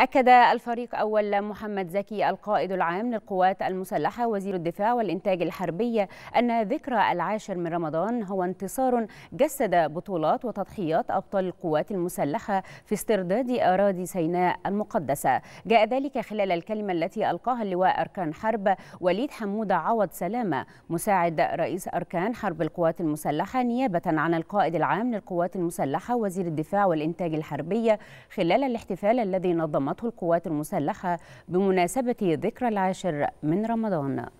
أكد الفريق أول محمد زكي القائد العام للقوات المسلحة وزير الدفاع والإنتاج الحربي أن ذكرى العاشر من رمضان هو انتصار جسد بطولات وتضحيات أبطال القوات المسلحة في استرداد أراضي سيناء المقدسة جاء ذلك خلال الكلمة التي ألقاها اللواء أركان حرب وليد حمودة عوض سلامة مساعد رئيس أركان حرب القوات المسلحة نيابة عن القائد العام للقوات المسلحة وزير الدفاع والإنتاج الحربي خلال الاحتفال الذي نظمه نظمته القوات المسلحة بمناسبة ذكرى العاشر من رمضان